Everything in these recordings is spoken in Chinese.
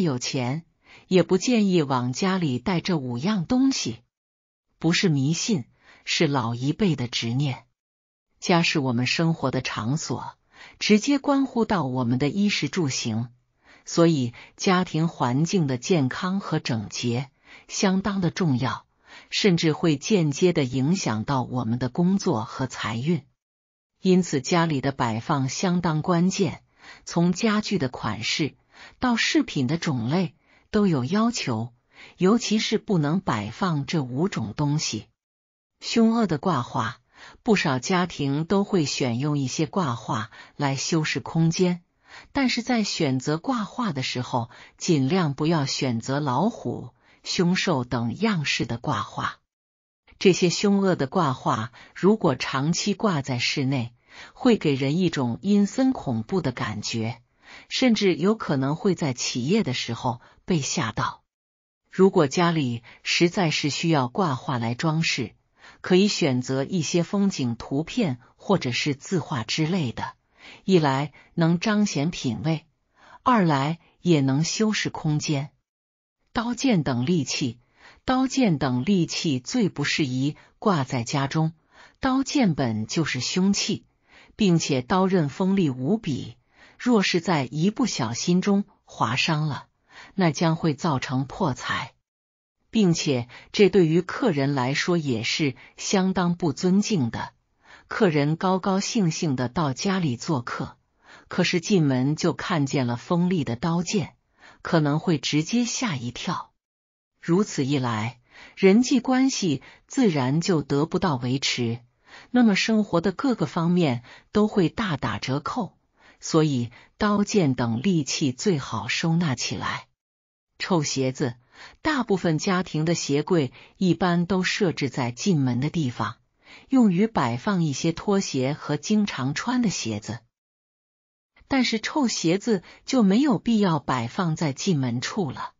有钱也不建议往家里带这五样东西，不是迷信，是老一辈的执念。家是我们生活的场所，直接关乎到我们的衣食住行，所以家庭环境的健康和整洁相当的重要，甚至会间接的影响到我们的工作和财运。因此，家里的摆放相当关键，从家具的款式。到饰品的种类都有要求，尤其是不能摆放这五种东西：凶恶的挂画。不少家庭都会选用一些挂画来修饰空间，但是在选择挂画的时候，尽量不要选择老虎、凶兽等样式的挂画。这些凶恶的挂画，如果长期挂在室内，会给人一种阴森恐怖的感觉。甚至有可能会在起夜的时候被吓到。如果家里实在是需要挂画来装饰，可以选择一些风景图片或者是字画之类的，一来能彰显品味，二来也能修饰空间。刀剑等利器，刀剑等利器最不适宜挂在家中。刀剑本就是凶器，并且刀刃锋利无比。若是在一不小心中划伤了，那将会造成破财，并且这对于客人来说也是相当不尊敬的。客人高高兴兴的到家里做客，可是进门就看见了锋利的刀剑，可能会直接吓一跳。如此一来，人际关系自然就得不到维持，那么生活的各个方面都会大打折扣。所以，刀剑等利器最好收纳起来。臭鞋子，大部分家庭的鞋柜一般都设置在进门的地方，用于摆放一些拖鞋和经常穿的鞋子。但是，臭鞋子就没有必要摆放在进门处了。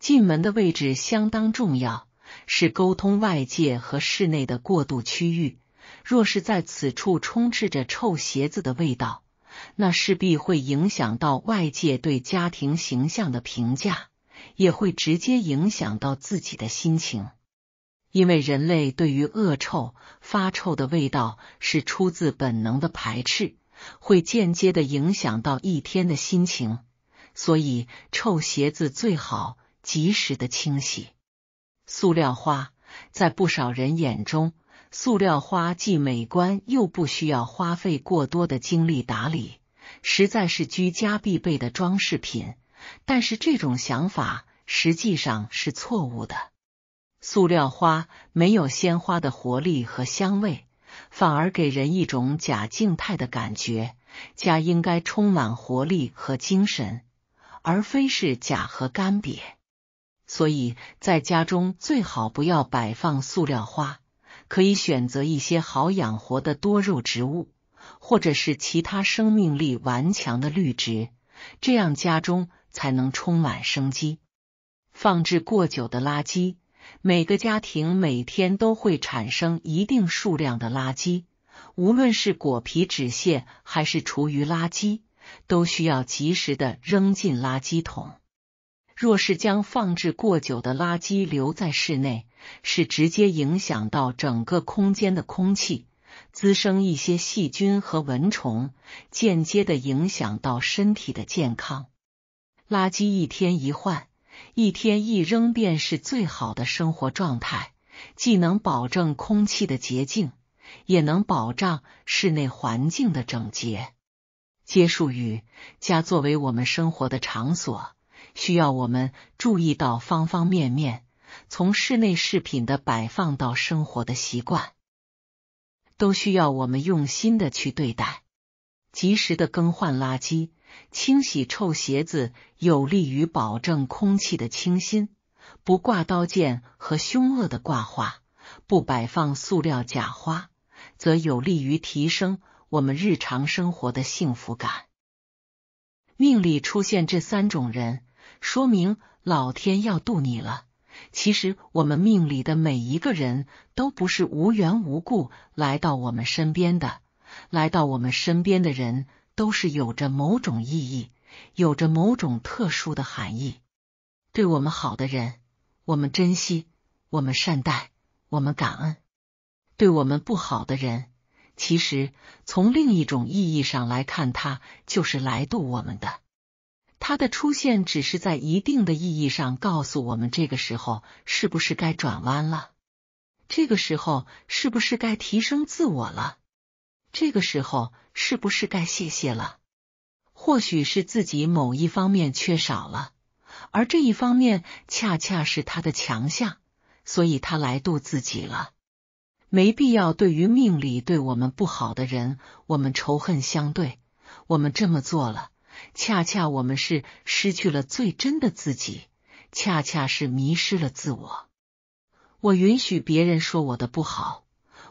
进门的位置相当重要，是沟通外界和室内的过渡区域。若是在此处充斥着臭鞋子的味道。那势必会影响到外界对家庭形象的评价，也会直接影响到自己的心情。因为人类对于恶臭、发臭的味道是出自本能的排斥，会间接的影响到一天的心情。所以，臭鞋子最好及时的清洗。塑料花在不少人眼中。塑料花既美观又不需要花费过多的精力打理，实在是居家必备的装饰品。但是这种想法实际上是错误的。塑料花没有鲜花的活力和香味，反而给人一种假静态的感觉。家应该充满活力和精神，而非是假和干瘪。所以在家中最好不要摆放塑料花。可以选择一些好养活的多肉植物，或者是其他生命力顽强的绿植，这样家中才能充满生机。放置过久的垃圾，每个家庭每天都会产生一定数量的垃圾，无论是果皮、纸屑还是厨余垃圾，都需要及时的扔进垃圾桶。若是将放置过久的垃圾留在室内，是直接影响到整个空间的空气，滋生一些细菌和蚊虫，间接的影响到身体的健康。垃圾一天一换，一天一扔，便是最好的生活状态，既能保证空气的洁净，也能保障室内环境的整洁。结束语：家作为我们生活的场所。需要我们注意到方方面面，从室内饰品的摆放到生活的习惯，都需要我们用心的去对待。及时的更换垃圾，清洗臭鞋子，有利于保证空气的清新；不挂刀剑和凶恶的挂画，不摆放塑料假花，则有利于提升我们日常生活的幸福感。命里出现这三种人。说明老天要渡你了。其实我们命里的每一个人都不是无缘无故来到我们身边的，来到我们身边的人都是有着某种意义，有着某种特殊的含义。对我们好的人，我们珍惜，我们善待，我们感恩；对我们不好的人，其实从另一种意义上来看，他就是来渡我们的。它的出现只是在一定的意义上告诉我们，这个时候是不是该转弯了？这个时候是不是该提升自我了？这个时候是不是该谢谢了？或许是自己某一方面缺少了，而这一方面恰恰是他的强项，所以他来度自己了。没必要对于命里对我们不好的人，我们仇恨相对，我们这么做了。恰恰我们是失去了最真的自己，恰恰是迷失了自我。我允许别人说我的不好，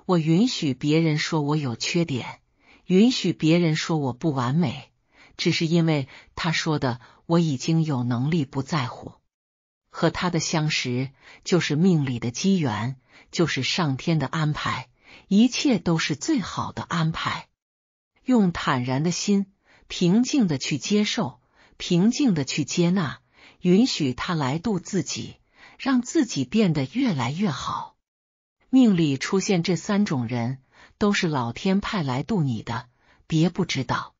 我允许别人说我有缺点，允许别人说我不完美，只是因为他说的，我已经有能力不在乎。和他的相识就是命里的机缘，就是上天的安排，一切都是最好的安排。用坦然的心。平静的去接受，平静的去接纳，允许他来度自己，让自己变得越来越好。命里出现这三种人，都是老天派来度你的，别不知道。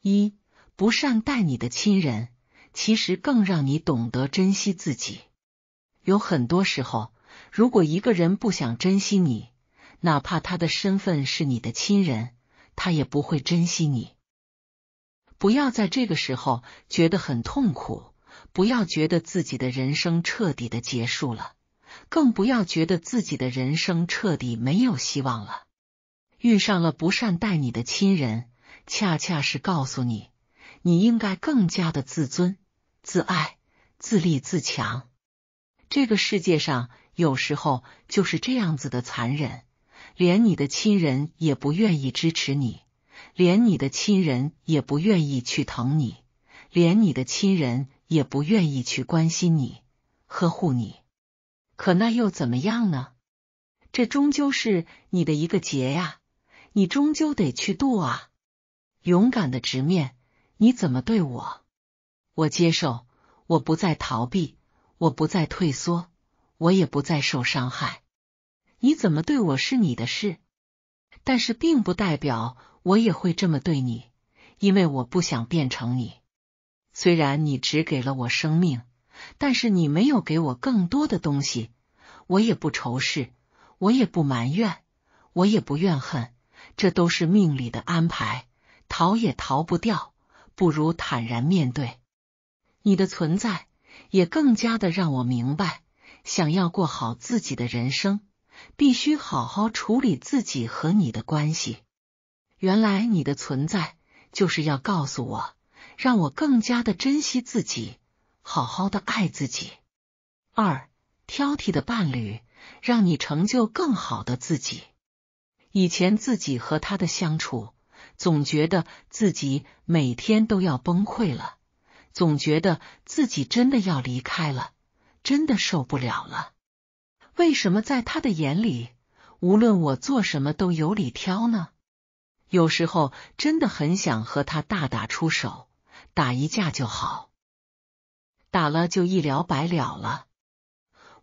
一不善待你的亲人，其实更让你懂得珍惜自己。有很多时候，如果一个人不想珍惜你，哪怕他的身份是你的亲人，他也不会珍惜你。不要在这个时候觉得很痛苦，不要觉得自己的人生彻底的结束了，更不要觉得自己的人生彻底没有希望了。遇上了不善待你的亲人，恰恰是告诉你，你应该更加的自尊、自爱、自立、自强。这个世界上有时候就是这样子的残忍，连你的亲人也不愿意支持你。连你的亲人也不愿意去疼你，连你的亲人也不愿意去关心你、呵护你。可那又怎么样呢？这终究是你的一个劫呀，你终究得去渡啊！勇敢的直面，你怎么对我，我接受，我不再逃避，我不再退缩，我也不再受伤害。你怎么对我是你的事，但是并不代表。我也会这么对你，因为我不想变成你。虽然你只给了我生命，但是你没有给我更多的东西。我也不仇视，我也不埋怨，我也不怨恨，这都是命里的安排，逃也逃不掉。不如坦然面对。你的存在也更加的让我明白，想要过好自己的人生，必须好好处理自己和你的关系。原来你的存在就是要告诉我，让我更加的珍惜自己，好好的爱自己。二挑剔的伴侣让你成就更好的自己。以前自己和他的相处，总觉得自己每天都要崩溃了，总觉得自己真的要离开了，真的受不了了。为什么在他的眼里，无论我做什么都有理挑呢？有时候真的很想和他大打出手，打一架就好，打了就一了百了了。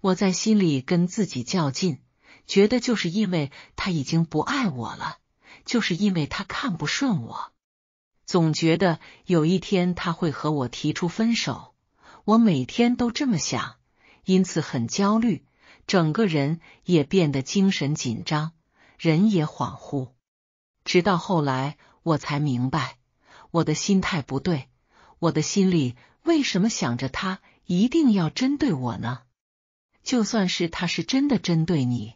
我在心里跟自己较劲，觉得就是因为他已经不爱我了，就是因为他看不顺我。总觉得有一天他会和我提出分手，我每天都这么想，因此很焦虑，整个人也变得精神紧张，人也恍惚。直到后来，我才明白我的心态不对。我的心里为什么想着他一定要针对我呢？就算是他是真的针对你，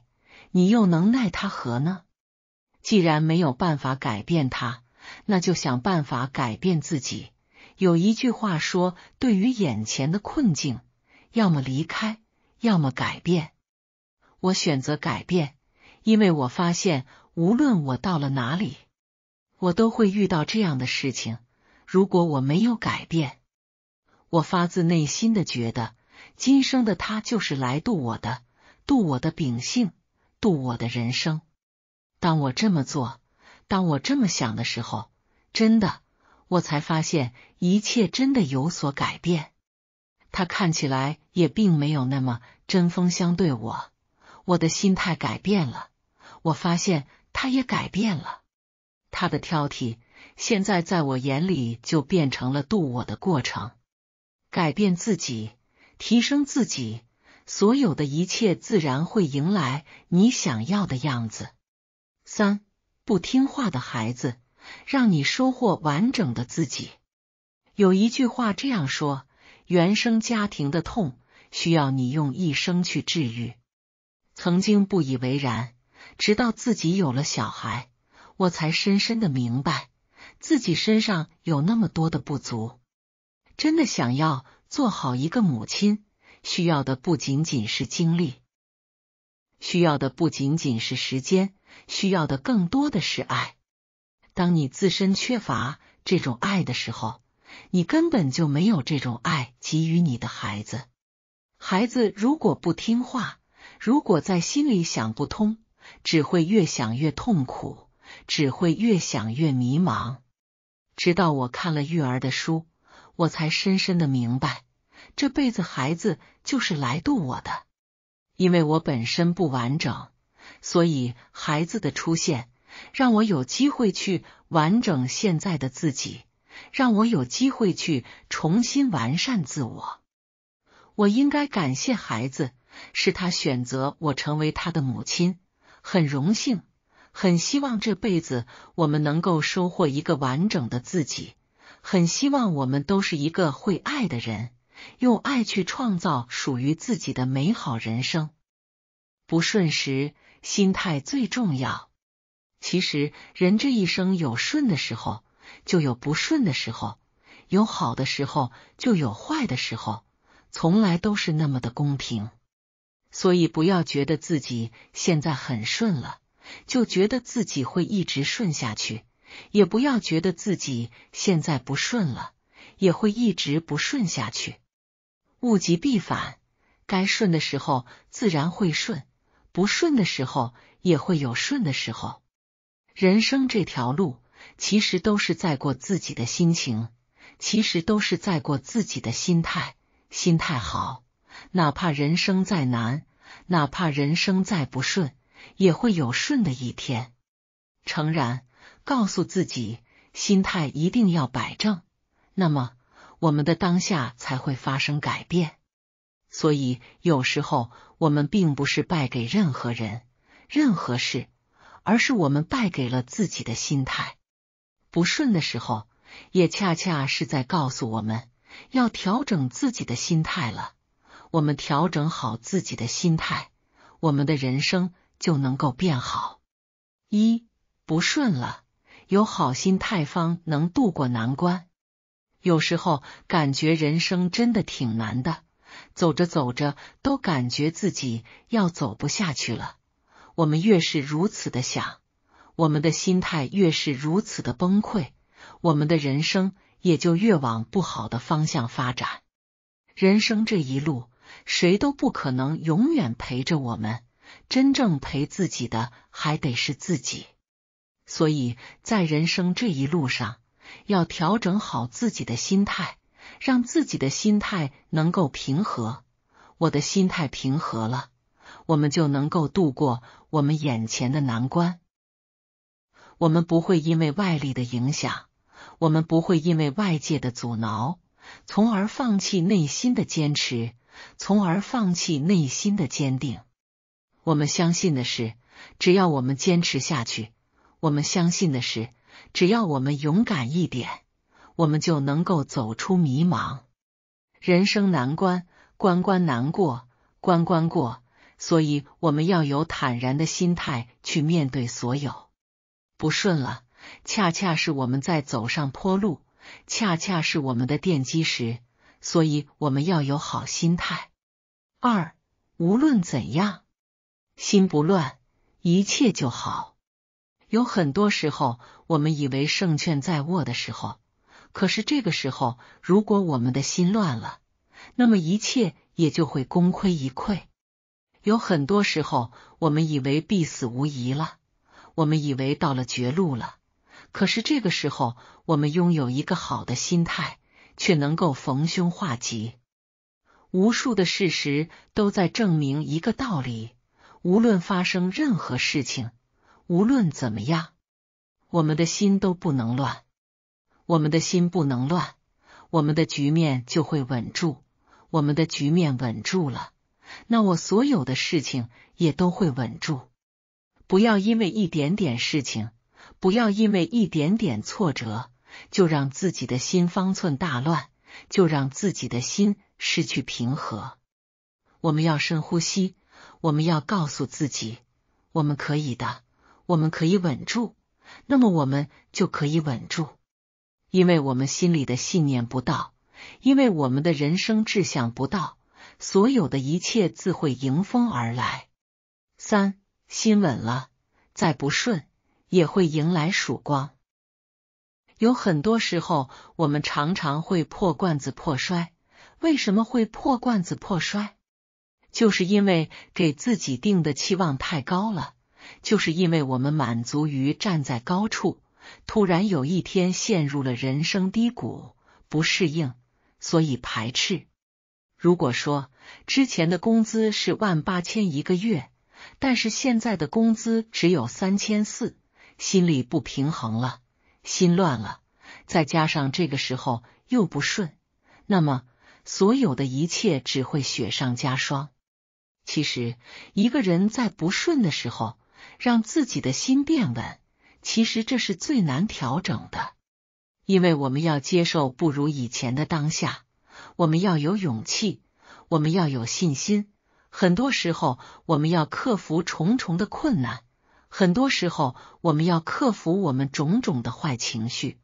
你又能奈他何呢？既然没有办法改变他，那就想办法改变自己。有一句话说：“对于眼前的困境，要么离开，要么改变。”我选择改变，因为我发现。无论我到了哪里，我都会遇到这样的事情。如果我没有改变，我发自内心的觉得，今生的他就是来渡我的，渡我的秉性，渡我的人生。当我这么做，当我这么想的时候，真的，我才发现一切真的有所改变。他看起来也并没有那么针锋相对。我，我的心态改变了，我发现。他也改变了，他的挑剔，现在在我眼里就变成了度我的过程，改变自己，提升自己，所有的一切自然会迎来你想要的样子。三不听话的孩子，让你收获完整的自己。有一句话这样说：原生家庭的痛，需要你用一生去治愈。曾经不以为然。直到自己有了小孩，我才深深的明白自己身上有那么多的不足。真的想要做好一个母亲，需要的不仅仅是精力，需要的不仅仅是时间，需要的更多的是爱。当你自身缺乏这种爱的时候，你根本就没有这种爱给予你的孩子。孩子如果不听话，如果在心里想不通。只会越想越痛苦，只会越想越迷茫。直到我看了育儿的书，我才深深的明白，这辈子孩子就是来度我的。因为我本身不完整，所以孩子的出现让我有机会去完整现在的自己，让我有机会去重新完善自我。我应该感谢孩子，是他选择我成为他的母亲。很荣幸，很希望这辈子我们能够收获一个完整的自己。很希望我们都是一个会爱的人，用爱去创造属于自己的美好人生。不顺时，心态最重要。其实人这一生有顺的时候，就有不顺的时候；有好的时候，就有坏的时候，从来都是那么的公平。所以不要觉得自己现在很顺了，就觉得自己会一直顺下去；也不要觉得自己现在不顺了，也会一直不顺下去。物极必反，该顺的时候自然会顺，不顺的时候也会有顺的时候。人生这条路，其实都是在过自己的心情，其实都是在过自己的心态。心态好。哪怕人生再难，哪怕人生再不顺，也会有顺的一天。诚然，告诉自己，心态一定要摆正，那么我们的当下才会发生改变。所以，有时候我们并不是败给任何人、任何事，而是我们败给了自己的心态。不顺的时候，也恰恰是在告诉我们要调整自己的心态了。我们调整好自己的心态，我们的人生就能够变好。一不顺了，有好心态方能渡过难关。有时候感觉人生真的挺难的，走着走着都感觉自己要走不下去了。我们越是如此的想，我们的心态越是如此的崩溃，我们的人生也就越往不好的方向发展。人生这一路。谁都不可能永远陪着我们，真正陪自己的还得是自己。所以，在人生这一路上，要调整好自己的心态，让自己的心态能够平和。我的心态平和了，我们就能够度过我们眼前的难关。我们不会因为外力的影响，我们不会因为外界的阻挠，从而放弃内心的坚持。从而放弃内心的坚定。我们相信的是，只要我们坚持下去；我们相信的是，只要我们勇敢一点，我们就能够走出迷茫。人生难关，关关难过，关关过。所以我们要有坦然的心态去面对所有。不顺了，恰恰是我们在走上坡路，恰恰是我们的奠基石。所以我们要有好心态。二，无论怎样，心不乱，一切就好。有很多时候，我们以为胜券在握的时候，可是这个时候，如果我们的心乱了，那么一切也就会功亏一篑。有很多时候，我们以为必死无疑了，我们以为到了绝路了，可是这个时候，我们拥有一个好的心态。却能够逢凶化吉。无数的事实都在证明一个道理：无论发生任何事情，无论怎么样，我们的心都不能乱。我们的心不能乱，我们的局面就会稳住。我们的局面稳住了，那我所有的事情也都会稳住。不要因为一点点事情，不要因为一点点挫折。就让自己的心方寸大乱，就让自己的心失去平和。我们要深呼吸，我们要告诉自己，我们可以的，我们可以稳住。那么我们就可以稳住，因为我们心里的信念不到，因为我们的人生志向不到，所有的一切自会迎风而来。三心稳了，再不顺也会迎来曙光。有很多时候，我们常常会破罐子破摔。为什么会破罐子破摔？就是因为给自己定的期望太高了。就是因为我们满足于站在高处，突然有一天陷入了人生低谷，不适应，所以排斥。如果说之前的工资是万八千一个月，但是现在的工资只有三千四，心里不平衡了。心乱了，再加上这个时候又不顺，那么所有的一切只会雪上加霜。其实，一个人在不顺的时候，让自己的心变稳，其实这是最难调整的。因为我们要接受不如以前的当下，我们要有勇气，我们要有信心。很多时候，我们要克服重重的困难。很多时候，我们要克服我们种种的坏情绪，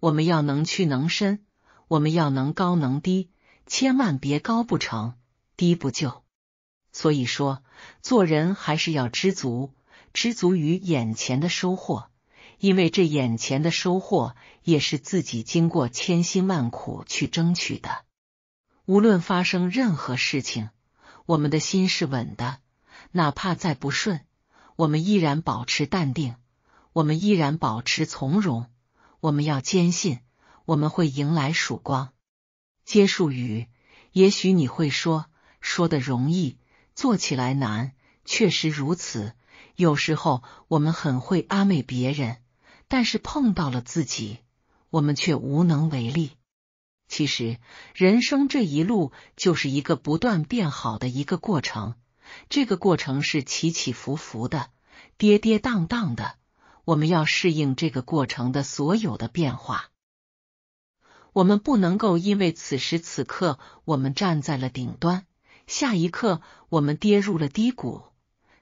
我们要能屈能伸，我们要能高能低，千万别高不成低不就。所以说，做人还是要知足，知足于眼前的收获，因为这眼前的收获也是自己经过千辛万苦去争取的。无论发生任何事情，我们的心是稳的，哪怕再不顺。我们依然保持淡定，我们依然保持从容。我们要坚信，我们会迎来曙光。接术语，也许你会说，说的容易，做起来难。确实如此。有时候我们很会安慰别人，但是碰到了自己，我们却无能为力。其实，人生这一路就是一个不断变好的一个过程。这个过程是起起伏伏的，跌跌宕宕的。我们要适应这个过程的所有的变化。我们不能够因为此时此刻我们站在了顶端，下一刻我们跌入了低谷，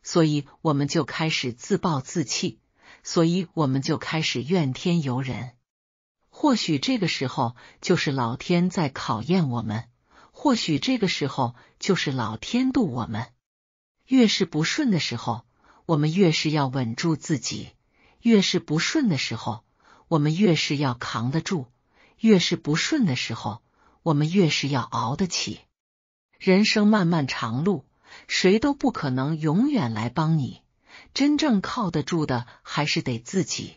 所以我们就开始自暴自弃，所以我们就开始怨天尤人。或许这个时候就是老天在考验我们，或许这个时候就是老天度我们。越是不顺的时候，我们越是要稳住自己；越是不顺的时候，我们越是要扛得住；越是不顺的时候，我们越是要熬得起。人生漫漫长路，谁都不可能永远来帮你，真正靠得住的还是得自己。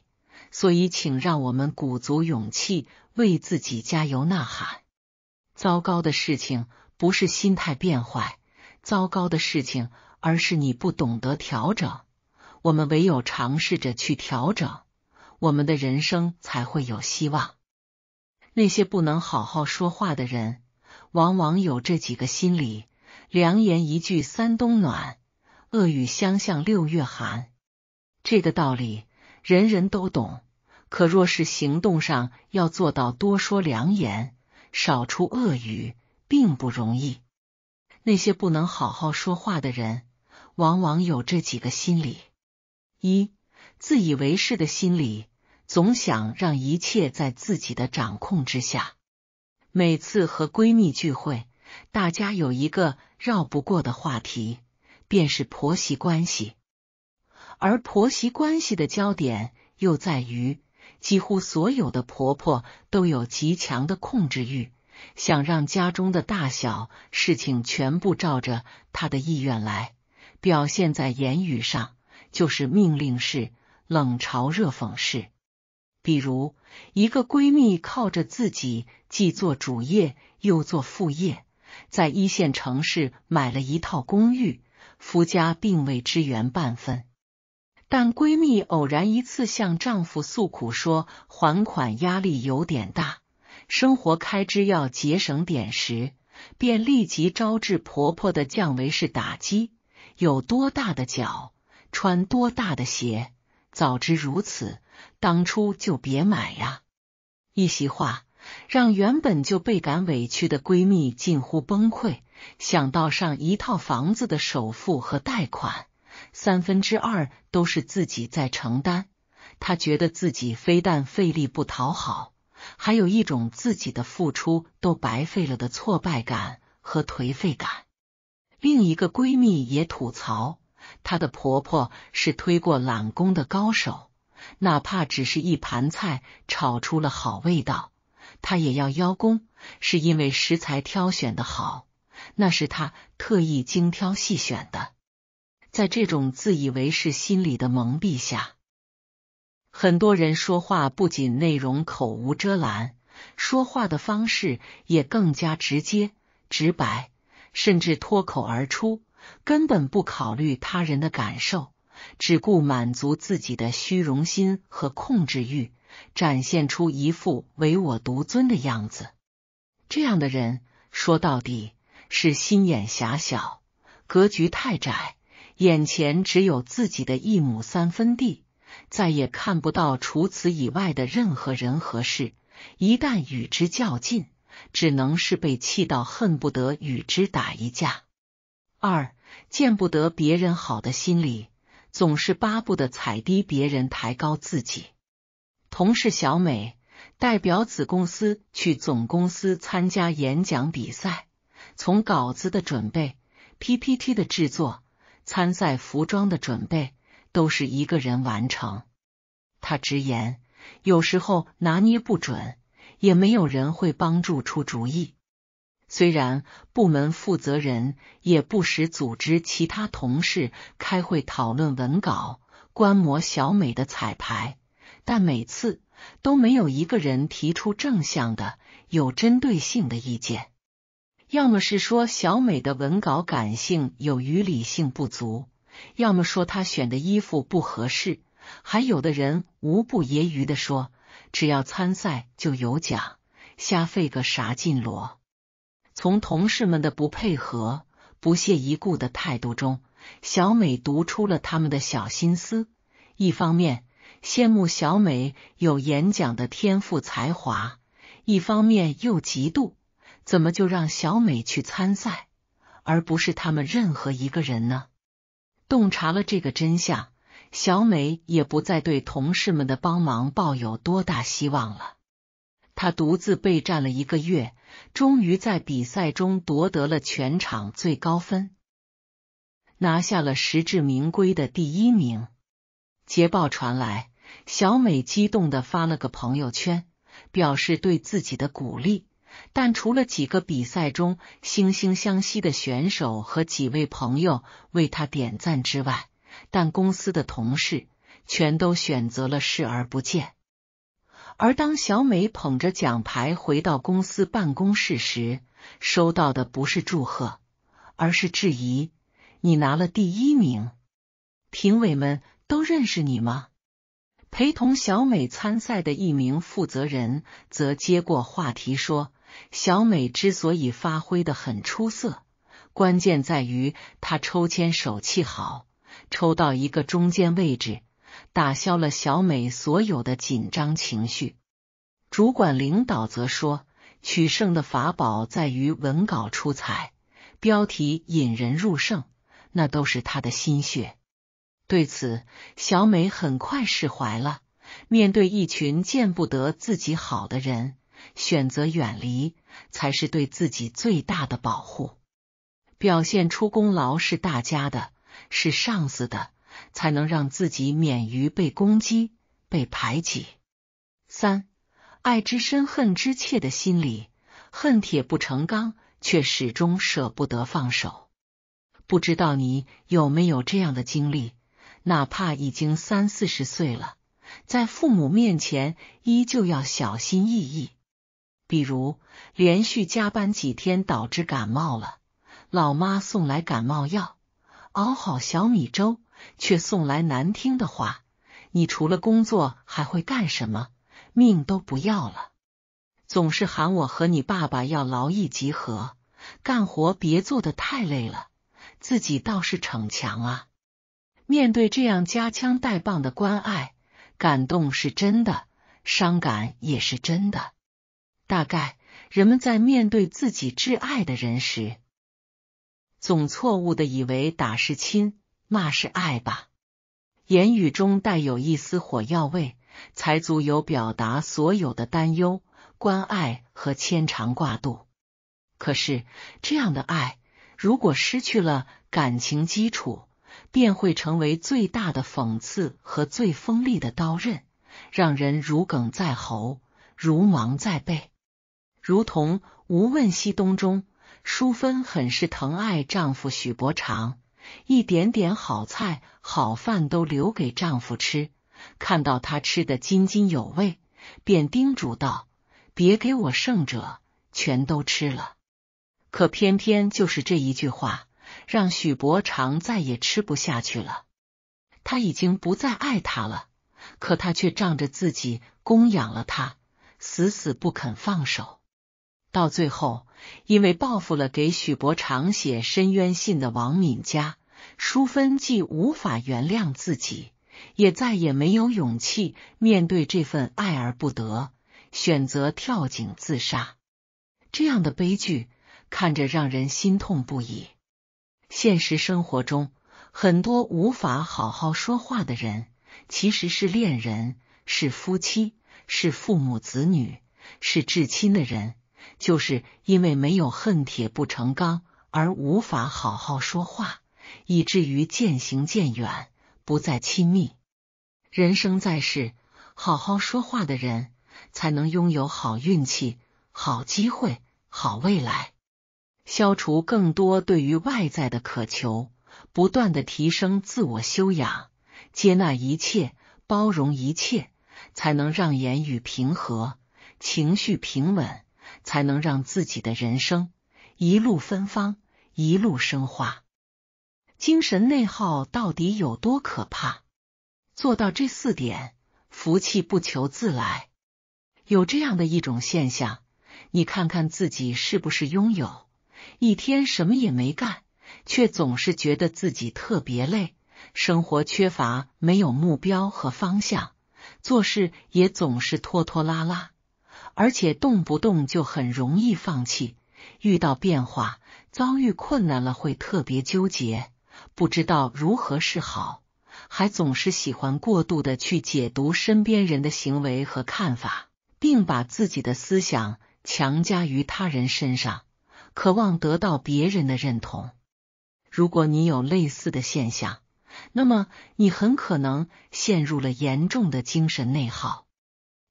所以，请让我们鼓足勇气，为自己加油呐喊。糟糕的事情不是心态变坏，糟糕的事情。而是你不懂得调整，我们唯有尝试着去调整，我们的人生才会有希望。那些不能好好说话的人，往往有这几个心理：良言一句三冬暖，恶语相向六月寒。这个道理人人都懂，可若是行动上要做到多说良言，少出恶语，并不容易。那些不能好好说话的人。往往有这几个心理：一、自以为是的心理，总想让一切在自己的掌控之下。每次和闺蜜聚会，大家有一个绕不过的话题，便是婆媳关系。而婆媳关系的焦点又在于，几乎所有的婆婆都有极强的控制欲，想让家中的大小事情全部照着她的意愿来。表现在言语上，就是命令式、冷嘲热讽式。比如，一个闺蜜靠着自己既做主业又做副业，在一线城市买了一套公寓，夫家并未支援半分。但闺蜜偶然一次向丈夫诉苦说还款压力有点大，生活开支要节省点时，便立即招致婆婆的降维式打击。有多大的脚穿多大的鞋，早知如此，当初就别买呀！一席话让原本就倍感委屈的闺蜜近乎崩溃。想到上一套房子的首付和贷款，三分之二都是自己在承担，她觉得自己非但费力不讨好，还有一种自己的付出都白费了的挫败感和颓废感。另一个闺蜜也吐槽，她的婆婆是推过懒工的高手，哪怕只是一盘菜炒出了好味道，她也要邀功，是因为食材挑选的好，那是她特意精挑细选的。在这种自以为是心理的蒙蔽下，很多人说话不仅内容口无遮拦，说话的方式也更加直接、直白。甚至脱口而出，根本不考虑他人的感受，只顾满足自己的虚荣心和控制欲，展现出一副唯我独尊的样子。这样的人，说到底是心眼狭小，格局太窄，眼前只有自己的一亩三分地，再也看不到除此以外的任何人和事。一旦与之较劲。只能是被气到恨不得与之打一架。二见不得别人好的心理，总是巴不得踩低别人，抬高自己。同事小美代表子公司去总公司参加演讲比赛，从稿子的准备、PPT 的制作、参赛服装的准备，都是一个人完成。她直言，有时候拿捏不准。也没有人会帮助出主意。虽然部门负责人也不时组织其他同事开会讨论文稿、观摩小美的彩排，但每次都没有一个人提出正向的、有针对性的意见。要么是说小美的文稿感性有于理性不足，要么说她选的衣服不合适，还有的人无不揶揄的说。只要参赛就有奖，瞎费个啥劲罗？从同事们的不配合、不屑一顾的态度中，小美读出了他们的小心思：一方面羡慕小美有演讲的天赋才华，一方面又嫉妒，怎么就让小美去参赛，而不是他们任何一个人呢？洞察了这个真相。小美也不再对同事们的帮忙抱有多大希望了。她独自备战了一个月，终于在比赛中夺得了全场最高分，拿下了实至名归的第一名。捷报传来，小美激动的发了个朋友圈，表示对自己的鼓励。但除了几个比赛中惺惺相惜的选手和几位朋友为他点赞之外，但公司的同事全都选择了视而不见。而当小美捧着奖牌回到公司办公室时，收到的不是祝贺，而是质疑：“你拿了第一名？评委们都认识你吗？”陪同小美参赛的一名负责人则接过话题说：“小美之所以发挥的很出色，关键在于她抽签手气好。”抽到一个中间位置，打消了小美所有的紧张情绪。主管领导则说：“取胜的法宝在于文稿出彩，标题引人入胜，那都是他的心血。”对此，小美很快释怀了。面对一群见不得自己好的人，选择远离才是对自己最大的保护。表现出功劳是大家的。是上司的，才能让自己免于被攻击、被排挤。三爱之深，恨之切的心理，恨铁不成钢，却始终舍不得放手。不知道你有没有这样的经历？哪怕已经三四十岁了，在父母面前依旧要小心翼翼。比如连续加班几天，导致感冒了，老妈送来感冒药。熬好小米粥，却送来难听的话。你除了工作还会干什么？命都不要了，总是喊我和你爸爸要劳逸结合，干活别做的太累了，自己倒是逞强啊！面对这样夹枪带棒的关爱，感动是真的，伤感也是真的。大概人们在面对自己挚爱的人时。总错误的以为打是亲，骂是爱吧？言语中带有一丝火药味，才足有表达所有的担忧、关爱和牵肠挂肚。可是，这样的爱如果失去了感情基础，便会成为最大的讽刺和最锋利的刀刃，让人如鲠在喉，如芒在背，如同无问西东中。淑芬很是疼爱丈夫许伯常，一点点好菜好饭都留给丈夫吃。看到他吃的津津有味，便叮嘱道：“别给我剩着，全都吃了。”可偏偏就是这一句话，让许伯常再也吃不下去了。他已经不再爱他了，可他却仗着自己供养了他，死死不肯放手。到最后，因为报复了给许伯常写申冤信的王敏佳，淑芬既无法原谅自己，也再也没有勇气面对这份爱而不得，选择跳井自杀。这样的悲剧看着让人心痛不已。现实生活中，很多无法好好说话的人，其实是恋人、是夫妻、是父母子女、是至亲的人。就是因为没有恨铁不成钢而无法好好说话，以至于渐行渐远，不再亲密。人生在世，好好说话的人才能拥有好运气、好机会、好未来。消除更多对于外在的渴求，不断的提升自我修养，接纳一切，包容一切，才能让言语平和，情绪平稳。才能让自己的人生一路芬芳，一路生花。精神内耗到底有多可怕？做到这四点，福气不求自来。有这样的一种现象，你看看自己是不是拥有？一天什么也没干，却总是觉得自己特别累，生活缺乏没有目标和方向，做事也总是拖拖拉拉。而且动不动就很容易放弃，遇到变化、遭遇困难了会特别纠结，不知道如何是好，还总是喜欢过度的去解读身边人的行为和看法，并把自己的思想强加于他人身上，渴望得到别人的认同。如果你有类似的现象，那么你很可能陷入了严重的精神内耗。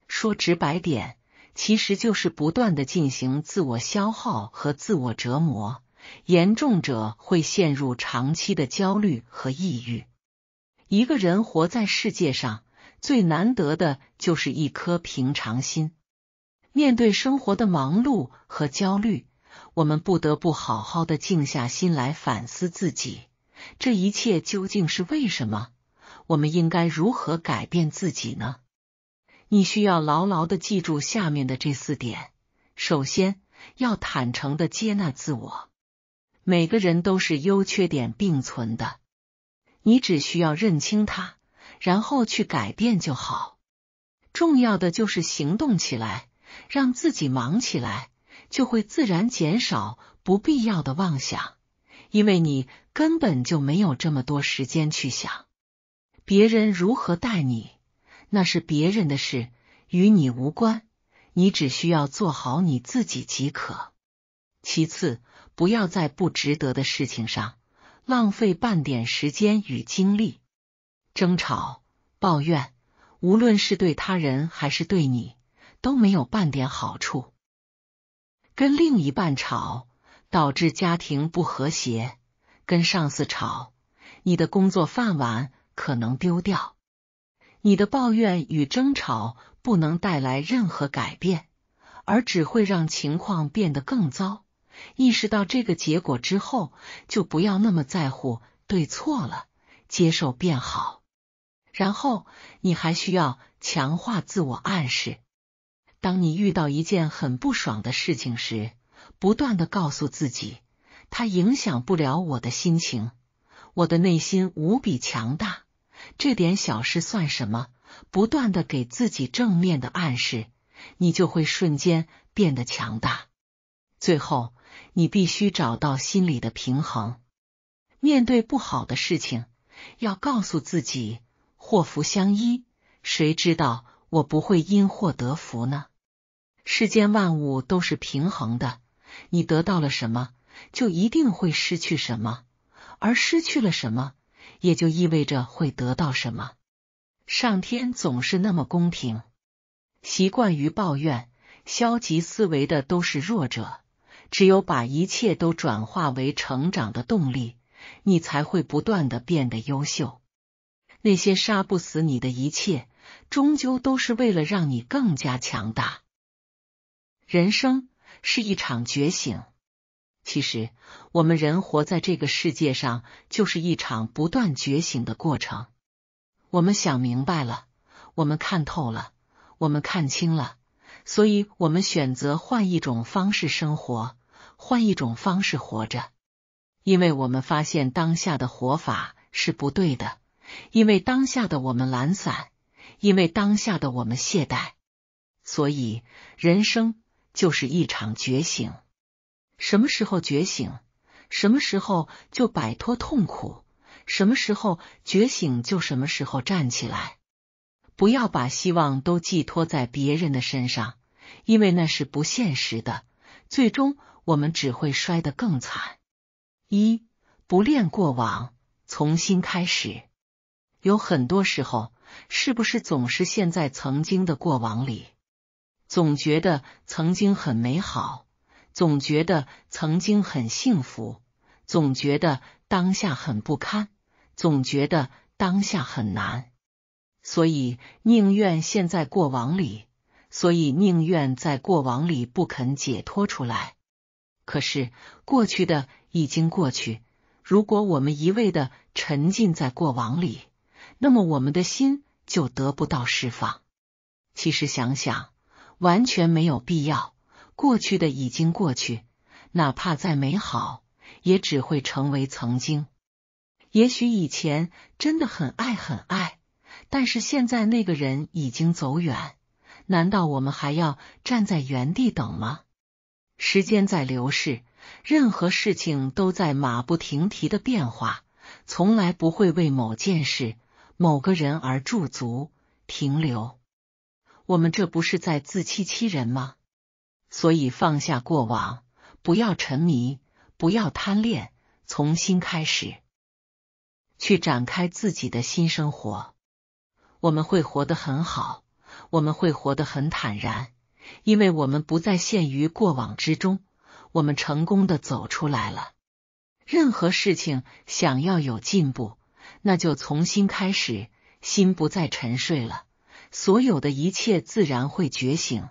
说直白点。其实就是不断的进行自我消耗和自我折磨，严重者会陷入长期的焦虑和抑郁。一个人活在世界上，最难得的就是一颗平常心。面对生活的忙碌和焦虑，我们不得不好好的静下心来反思自己，这一切究竟是为什么？我们应该如何改变自己呢？你需要牢牢的记住下面的这四点：首先，要坦诚的接纳自我。每个人都是优缺点并存的，你只需要认清它，然后去改变就好。重要的就是行动起来，让自己忙起来，就会自然减少不必要的妄想，因为你根本就没有这么多时间去想别人如何待你。那是别人的事，与你无关。你只需要做好你自己即可。其次，不要在不值得的事情上浪费半点时间与精力。争吵、抱怨，无论是对他人还是对你，都没有半点好处。跟另一半吵，导致家庭不和谐；跟上司吵，你的工作饭碗可能丢掉。你的抱怨与争吵不能带来任何改变，而只会让情况变得更糟。意识到这个结果之后，就不要那么在乎对错了，接受变好。然后，你还需要强化自我暗示。当你遇到一件很不爽的事情时，不断的告诉自己，它影响不了我的心情，我的内心无比强大。这点小事算什么？不断的给自己正面的暗示，你就会瞬间变得强大。最后，你必须找到心理的平衡。面对不好的事情，要告诉自己，祸福相依。谁知道我不会因祸得福呢？世间万物都是平衡的，你得到了什么，就一定会失去什么，而失去了什么。也就意味着会得到什么。上天总是那么公平。习惯于抱怨、消极思维的都是弱者。只有把一切都转化为成长的动力，你才会不断的变得优秀。那些杀不死你的一切，终究都是为了让你更加强大。人生是一场觉醒。其实，我们人活在这个世界上，就是一场不断觉醒的过程。我们想明白了，我们看透了，我们看清了，所以我们选择换一种方式生活，换一种方式活着。因为我们发现当下的活法是不对的，因为当下的我们懒散，因为当下的我们懈怠，所以人生就是一场觉醒。什么时候觉醒，什么时候就摆脱痛苦；什么时候觉醒，就什么时候站起来。不要把希望都寄托在别人的身上，因为那是不现实的。最终，我们只会摔得更惨。一不恋过往，从新开始。有很多时候，是不是总是陷在曾经的过往里，总觉得曾经很美好。总觉得曾经很幸福，总觉得当下很不堪，总觉得当下很难，所以宁愿陷在过往里，所以宁愿在过往里不肯解脱出来。可是过去的已经过去，如果我们一味的沉浸在过往里，那么我们的心就得不到释放。其实想想，完全没有必要。过去的已经过去，哪怕再美好，也只会成为曾经。也许以前真的很爱很爱，但是现在那个人已经走远，难道我们还要站在原地等吗？时间在流逝，任何事情都在马不停蹄的变化，从来不会为某件事、某个人而驻足停留。我们这不是在自欺欺人吗？所以放下过往，不要沉迷，不要贪恋，从新开始，去展开自己的新生活。我们会活得很好，我们会活得很坦然，因为我们不再陷于过往之中，我们成功的走出来了。任何事情想要有进步，那就从新开始，心不再沉睡了，所有的一切自然会觉醒，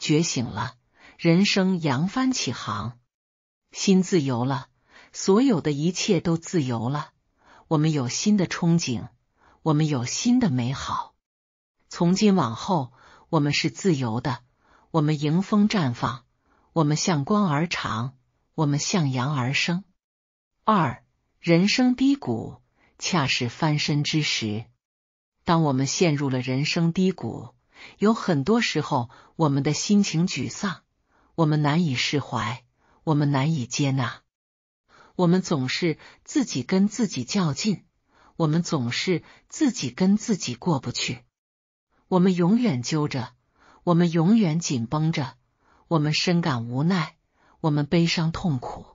觉醒了。人生扬帆起航，心自由了，所有的一切都自由了。我们有新的憧憬，我们有新的美好。从今往后，我们是自由的，我们迎风绽放，我们向光而长，我们向阳而生。二人生低谷，恰是翻身之时。当我们陷入了人生低谷，有很多时候，我们的心情沮丧。我们难以释怀，我们难以接纳，我们总是自己跟自己较劲，我们总是自己跟自己过不去，我们永远揪着，我们永远紧绷着，我们深感无奈，我们悲伤痛苦，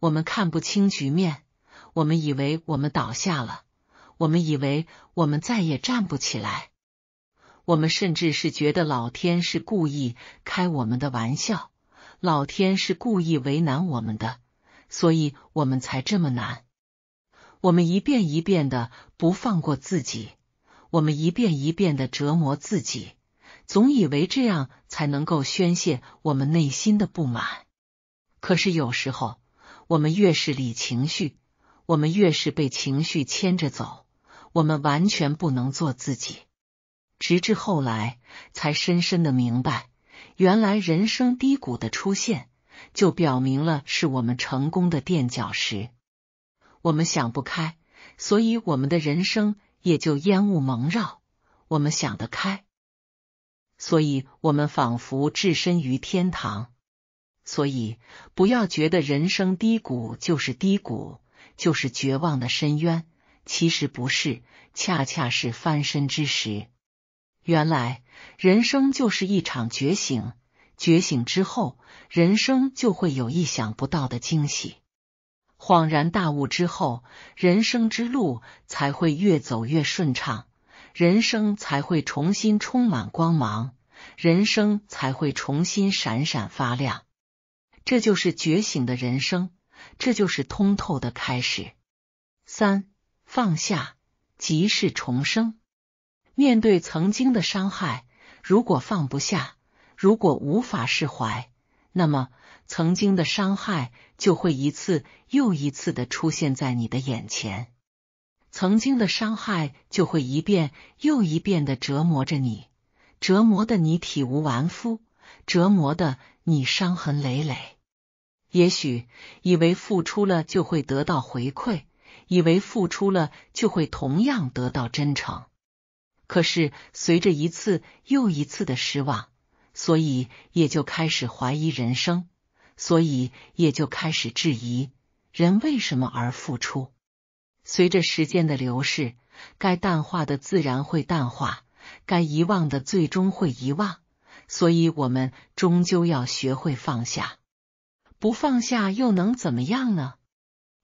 我们看不清局面，我们以为我们倒下了，我们以为我们再也站不起来。我们甚至是觉得老天是故意开我们的玩笑，老天是故意为难我们的，所以我们才这么难。我们一遍一遍的不放过自己，我们一遍一遍的折磨自己，总以为这样才能够宣泄我们内心的不满。可是有时候，我们越是理情绪，我们越是被情绪牵着走，我们完全不能做自己。直至后来，才深深的明白，原来人生低谷的出现，就表明了是我们成功的垫脚石。我们想不开，所以我们的人生也就烟雾蒙绕；我们想得开，所以我们仿佛置身于天堂。所以，不要觉得人生低谷就是低谷，就是绝望的深渊，其实不是，恰恰是翻身之时。原来，人生就是一场觉醒。觉醒之后，人生就会有意想不到的惊喜。恍然大悟之后，人生之路才会越走越顺畅，人生才会重新充满光芒，人生才会重新闪闪发亮。这就是觉醒的人生，这就是通透的开始。三放下，即是重生。面对曾经的伤害，如果放不下，如果无法释怀，那么曾经的伤害就会一次又一次的出现在你的眼前，曾经的伤害就会一遍又一遍的折磨着你，折磨的你体无完肤，折磨的你伤痕累累。也许以为付出了就会得到回馈，以为付出了就会同样得到真诚。可是，随着一次又一次的失望，所以也就开始怀疑人生，所以也就开始质疑人为什么而付出。随着时间的流逝，该淡化的自然会淡化，该遗忘的最终会遗忘。所以，我们终究要学会放下。不放下又能怎么样呢？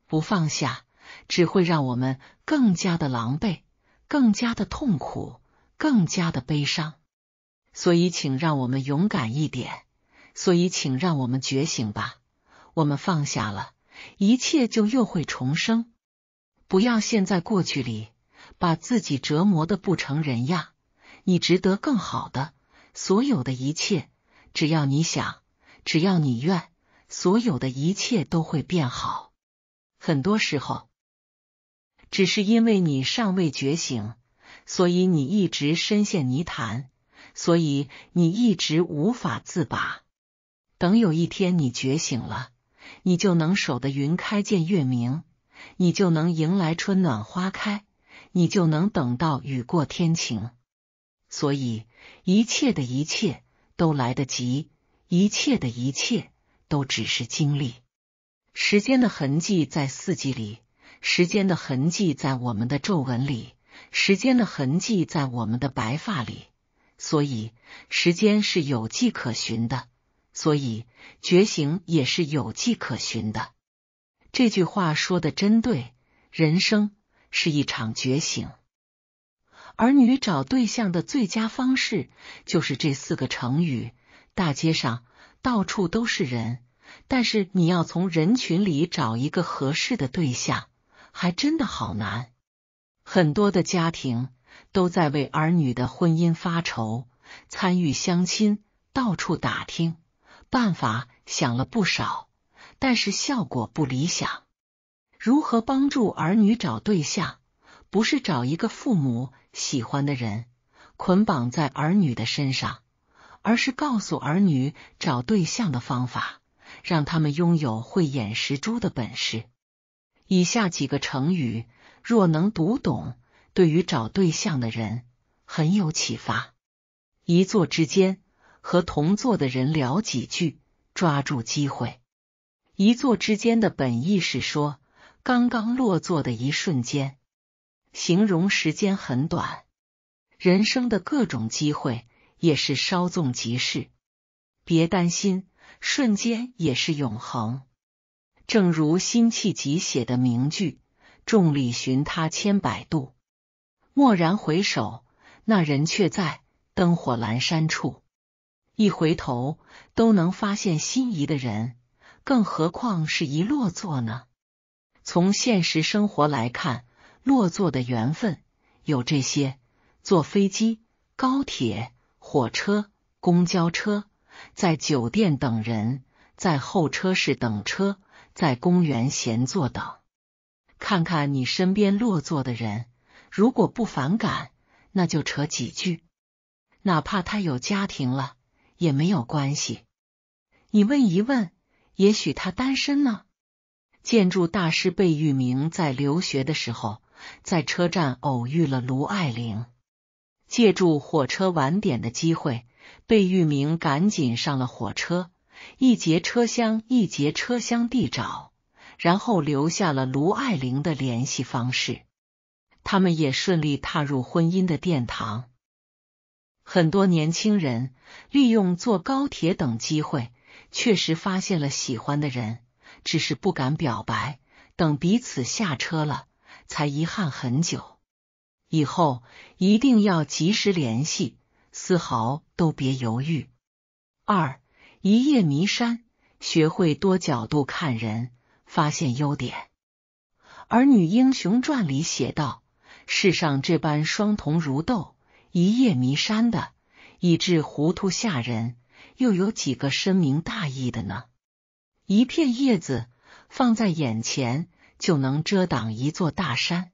不放下只会让我们更加的狼狈。更加的痛苦，更加的悲伤。所以，请让我们勇敢一点。所以，请让我们觉醒吧。我们放下了一切，就又会重生。不要陷在过去里，把自己折磨的不成人样。你值得更好的，所有的一切。只要你想，只要你愿，所有的一切都会变好。很多时候。只是因为你尚未觉醒，所以你一直深陷泥潭，所以你一直无法自拔。等有一天你觉醒了，你就能守得云开见月明，你就能迎来春暖花开，你就能等到雨过天晴。所以，一切的一切都来得及，一切的一切都只是经历。时间的痕迹在四季里。时间的痕迹在我们的皱纹里，时间的痕迹在我们的白发里，所以时间是有迹可循的，所以觉醒也是有迹可循的。这句话说的真对，人生是一场觉醒。儿女找对象的最佳方式就是这四个成语：大街上到处都是人，但是你要从人群里找一个合适的对象。还真的好难，很多的家庭都在为儿女的婚姻发愁，参与相亲，到处打听办法，想了不少，但是效果不理想。如何帮助儿女找对象，不是找一个父母喜欢的人捆绑在儿女的身上，而是告诉儿女找对象的方法，让他们拥有慧眼识珠的本事。以下几个成语若能读懂，对于找对象的人很有启发。一坐之间和同坐的人聊几句，抓住机会。一坐之间的本意是说刚刚落座的一瞬间，形容时间很短。人生的各种机会也是稍纵即逝，别担心，瞬间也是永恒。正如辛弃疾写的名句：“众里寻他千百度，蓦然回首，那人却在灯火阑珊处。”一回头都能发现心仪的人，更何况是一落座呢？从现实生活来看，落座的缘分有这些：坐飞机、高铁、火车、公交车，在酒店等人，在候车室等车。在公园闲坐等，看看你身边落座的人，如果不反感，那就扯几句，哪怕他有家庭了也没有关系。你问一问，也许他单身呢。建筑大师贝聿铭在留学的时候，在车站偶遇了卢爱玲，借助火车晚点的机会，贝聿铭赶紧上了火车。一节车厢一节车厢地找，然后留下了卢爱玲的联系方式。他们也顺利踏入婚姻的殿堂。很多年轻人利用坐高铁等机会，确实发现了喜欢的人，只是不敢表白，等彼此下车了才遗憾很久。以后一定要及时联系，丝毫都别犹豫。二。一叶迷山，学会多角度看人，发现优点。《儿女英雄传》里写道：“世上这般双瞳如斗，一叶迷山的，以致糊涂吓人，又有几个深明大义的呢？”一片叶子放在眼前，就能遮挡一座大山。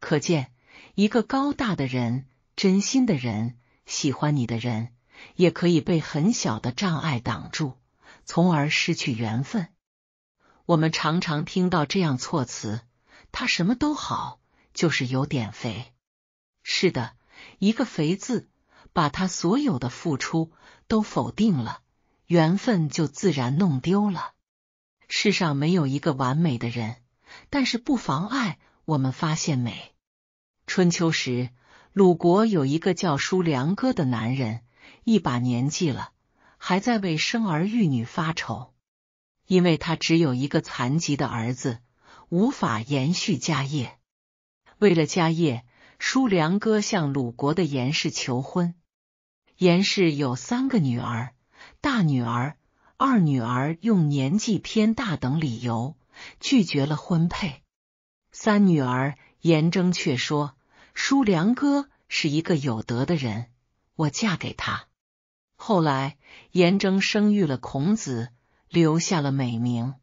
可见，一个高大的人，真心的人，喜欢你的人。也可以被很小的障碍挡住，从而失去缘分。我们常常听到这样措辞：他什么都好，就是有点肥。是的，一个“肥”字，把他所有的付出都否定了，缘分就自然弄丢了。世上没有一个完美的人，但是不妨碍我们发现美。春秋时，鲁国有一个叫叔梁哥的男人。一把年纪了，还在为生儿育女发愁，因为他只有一个残疾的儿子，无法延续家业。为了家业，叔良哥向鲁国的严氏求婚。严氏有三个女儿，大女儿、二女儿用年纪偏大等理由拒绝了婚配，三女儿严征却说叔良哥是一个有德的人，我嫁给他。后来，颜征生育了孔子，留下了美名。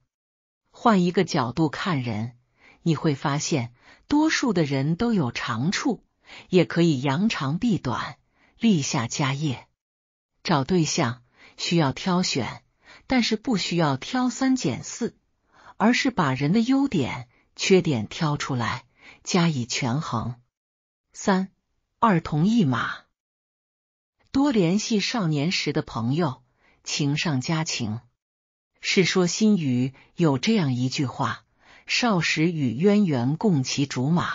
换一个角度看人，你会发现多数的人都有长处，也可以扬长避短，立下家业。找对象需要挑选，但是不需要挑三拣四，而是把人的优点、缺点挑出来加以权衡。三二同一马。多联系少年时的朋友，情上加情。《世说新语》有这样一句话：“少时与渊源共骑竹马，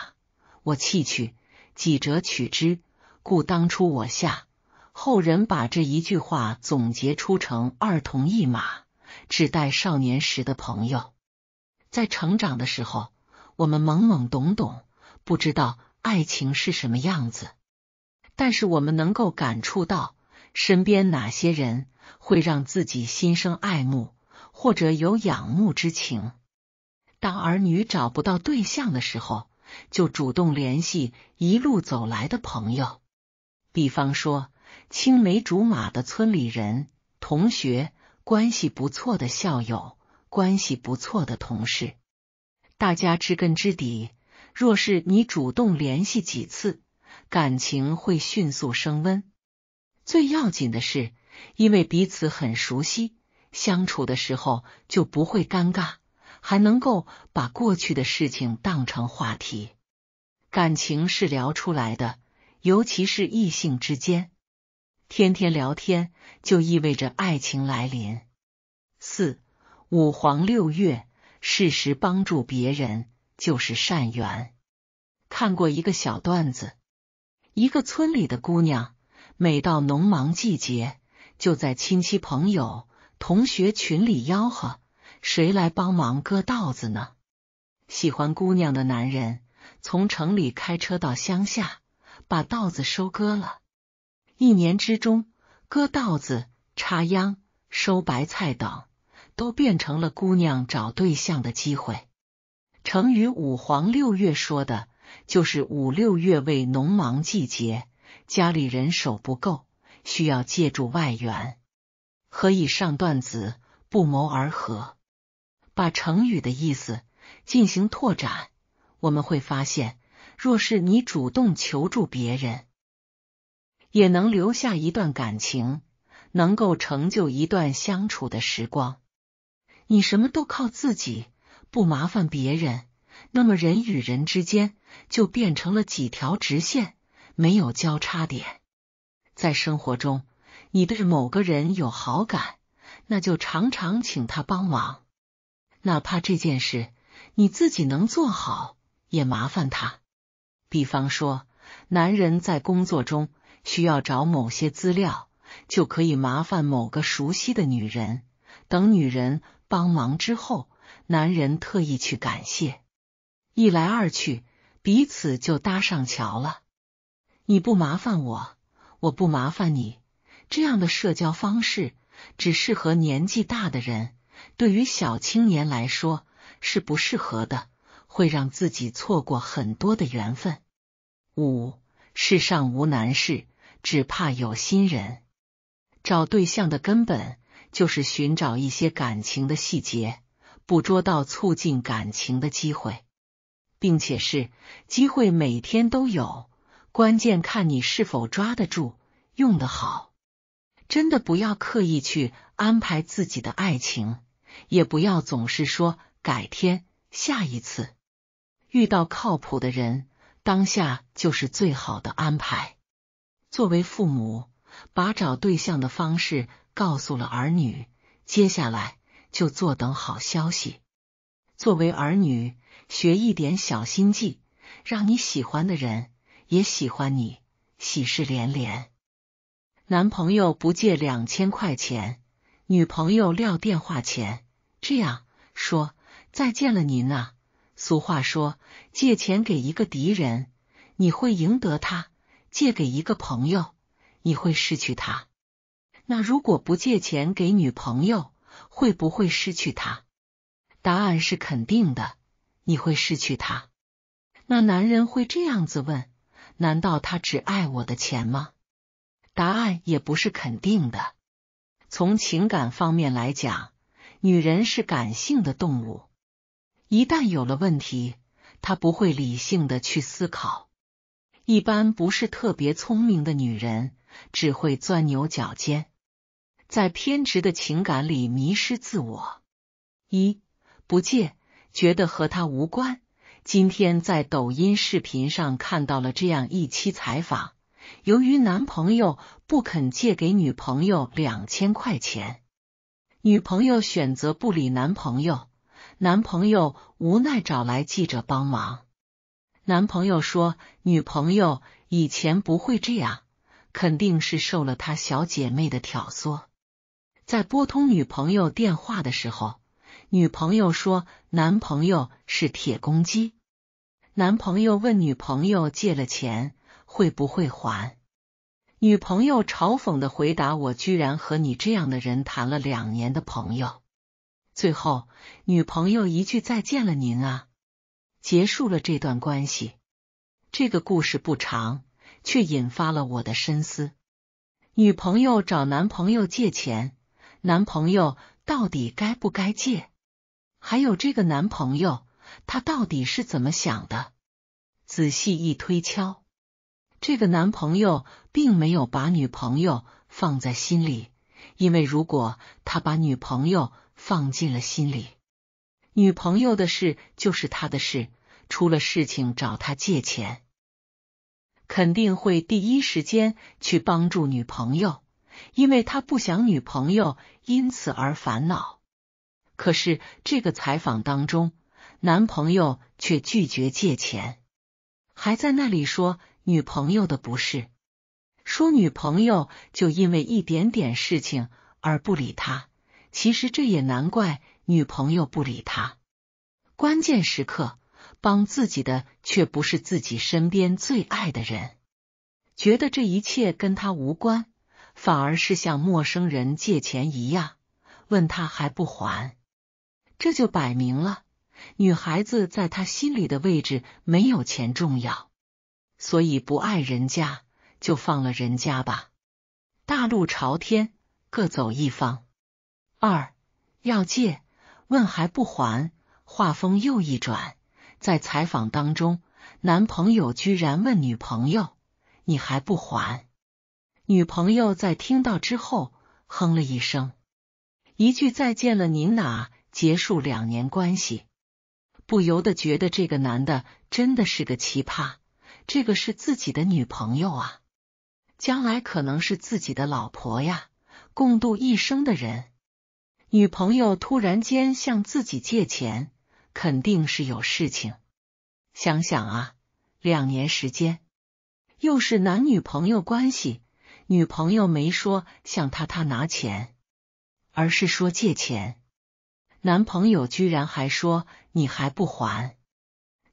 我弃去，几者取之，故当初我下。”后人把这一句话总结出成“二同一马”，指代少年时的朋友。在成长的时候，我们懵懵懂懂，不知道爱情是什么样子。但是我们能够感触到身边哪些人会让自己心生爱慕或者有仰慕之情。当儿女找不到对象的时候，就主动联系一路走来的朋友，比方说青梅竹马的村里人、同学、关系不错的校友、关系不错的同事，大家知根知底。若是你主动联系几次。感情会迅速升温，最要紧的是，因为彼此很熟悉，相处的时候就不会尴尬，还能够把过去的事情当成话题。感情是聊出来的，尤其是异性之间，天天聊天就意味着爱情来临。四五黄六月，适时帮助别人就是善缘。看过一个小段子。一个村里的姑娘，每到农忙季节，就在亲戚朋友、同学群里吆喝：“谁来帮忙割稻子呢？”喜欢姑娘的男人从城里开车到乡下，把稻子收割了。一年之中，割稻子、插秧、收白菜等，都变成了姑娘找对象的机会。成语“五黄六月”说的。就是五六月为农忙季节，家里人手不够，需要借助外援，和以上段子不谋而合。把成语的意思进行拓展，我们会发现，若是你主动求助别人，也能留下一段感情，能够成就一段相处的时光。你什么都靠自己，不麻烦别人，那么人与人之间。就变成了几条直线，没有交叉点。在生活中，你对某个人有好感，那就常常请他帮忙，哪怕这件事你自己能做好，也麻烦他。比方说，男人在工作中需要找某些资料，就可以麻烦某个熟悉的女人。等女人帮忙之后，男人特意去感谢，一来二去。彼此就搭上桥了。你不麻烦我，我不麻烦你，这样的社交方式只适合年纪大的人，对于小青年来说是不适合的，会让自己错过很多的缘分。五，世上无难事，只怕有心人。找对象的根本就是寻找一些感情的细节，捕捉到促进感情的机会。并且是机会每天都有，关键看你是否抓得住、用得好。真的不要刻意去安排自己的爱情，也不要总是说改天、下一次。遇到靠谱的人，当下就是最好的安排。作为父母，把找对象的方式告诉了儿女，接下来就坐等好消息。作为儿女，学一点小心计，让你喜欢的人也喜欢你，喜事连连。男朋友不借两千块钱，女朋友撂电话钱。这样说再见了您啊。俗话说，借钱给一个敌人，你会赢得他；借给一个朋友，你会失去他。那如果不借钱给女朋友，会不会失去他？答案是肯定的，你会失去他。那男人会这样子问：难道他只爱我的钱吗？答案也不是肯定的。从情感方面来讲，女人是感性的动物，一旦有了问题，她不会理性的去思考。一般不是特别聪明的女人，只会钻牛角尖，在偏执的情感里迷失自我。一。不借，觉得和他无关。今天在抖音视频上看到了这样一期采访：由于男朋友不肯借给女朋友两千块钱，女朋友选择不理男朋友，男朋友无奈找来记者帮忙。男朋友说，女朋友以前不会这样，肯定是受了他小姐妹的挑唆。在拨通女朋友电话的时候。女朋友说：“男朋友是铁公鸡。”男朋友问女朋友：“借了钱会不会还？”女朋友嘲讽的回答：“我居然和你这样的人谈了两年的朋友。”最后，女朋友一句“再见了，您啊”，结束了这段关系。这个故事不长，却引发了我的深思：女朋友找男朋友借钱，男朋友到底该不该借？还有这个男朋友，他到底是怎么想的？仔细一推敲，这个男朋友并没有把女朋友放在心里，因为如果他把女朋友放进了心里，女朋友的事就是他的事，出了事情找他借钱，肯定会第一时间去帮助女朋友，因为他不想女朋友因此而烦恼。可是这个采访当中，男朋友却拒绝借钱，还在那里说女朋友的不是，说女朋友就因为一点点事情而不理他。其实这也难怪女朋友不理他，关键时刻帮自己的却不是自己身边最爱的人，觉得这一切跟他无关，反而是像陌生人借钱一样，问他还不还。这就摆明了，女孩子在他心里的位置没有钱重要，所以不爱人家就放了人家吧，大路朝天，各走一方。二要借问还不还，话风又一转，在采访当中，男朋友居然问女朋友：“你还不还？”女朋友在听到之后，哼了一声，一句再见了，您哪结束两年关系，不由得觉得这个男的真的是个奇葩。这个是自己的女朋友啊，将来可能是自己的老婆呀，共度一生的人。女朋友突然间向自己借钱，肯定是有事情。想想啊，两年时间，又是男女朋友关系，女朋友没说向他他拿钱，而是说借钱。男朋友居然还说你还不还，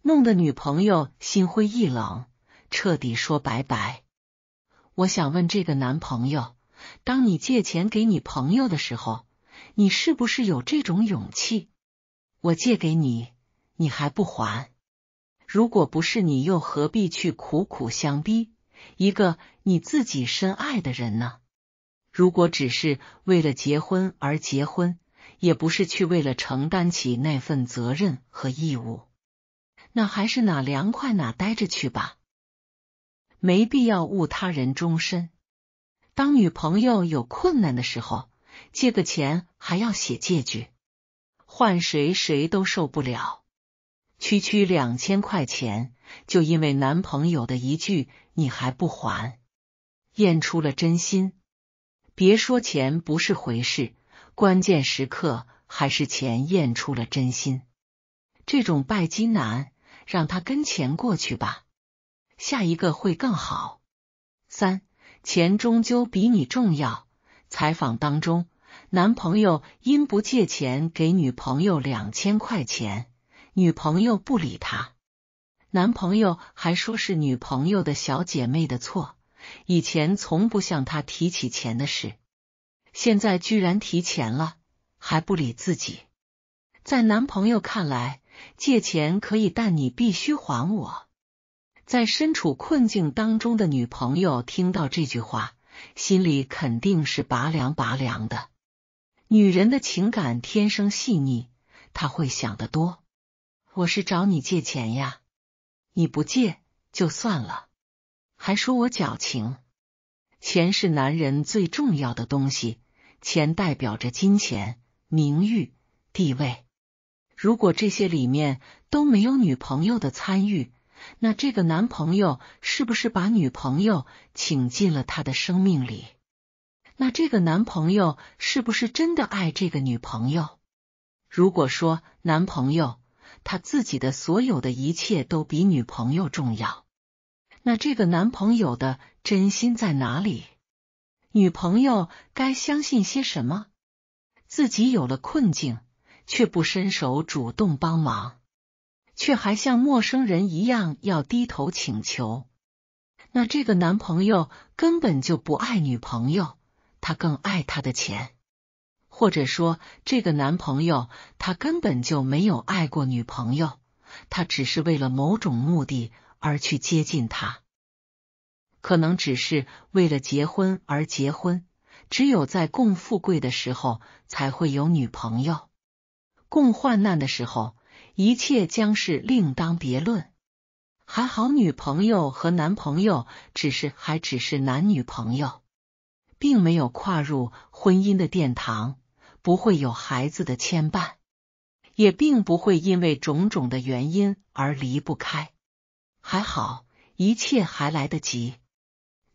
弄得女朋友心灰意冷，彻底说拜拜。我想问这个男朋友：当你借钱给你朋友的时候，你是不是有这种勇气？我借给你，你还不还？如果不是你，又何必去苦苦相逼一个你自己深爱的人呢？如果只是为了结婚而结婚？也不是去为了承担起那份责任和义务，那还是哪凉快哪待着去吧，没必要误他人终身。当女朋友有困难的时候借个钱还要写借据，换谁谁都受不了。区区两千块钱，就因为男朋友的一句“你还不还”，验出了真心，别说钱不是回事。关键时刻还是钱验出了真心，这种拜金男让他跟钱过去吧，下一个会更好。三钱终究比你重要。采访当中，男朋友因不借钱给女朋友两千块钱，女朋友不理他，男朋友还说是女朋友的小姐妹的错，以前从不向他提起钱的事。现在居然提钱了，还不理自己。在男朋友看来，借钱可以，但你必须还我。在身处困境当中的女朋友听到这句话，心里肯定是拔凉拔凉的。女人的情感天生细腻，她会想得多。我是找你借钱呀，你不借就算了，还说我矫情。钱是男人最重要的东西。钱代表着金钱、名誉、地位。如果这些里面都没有女朋友的参与，那这个男朋友是不是把女朋友请进了他的生命里？那这个男朋友是不是真的爱这个女朋友？如果说男朋友他自己的所有的一切都比女朋友重要，那这个男朋友的真心在哪里？女朋友该相信些什么？自己有了困境却不伸手主动帮忙，却还像陌生人一样要低头请求，那这个男朋友根本就不爱女朋友，他更爱他的钱，或者说这个男朋友他根本就没有爱过女朋友，他只是为了某种目的而去接近她。可能只是为了结婚而结婚，只有在共富贵的时候才会有女朋友；共患难的时候，一切将是另当别论。还好，女朋友和男朋友只是还只是男女朋友，并没有跨入婚姻的殿堂，不会有孩子的牵绊，也并不会因为种种的原因而离不开。还好，一切还来得及。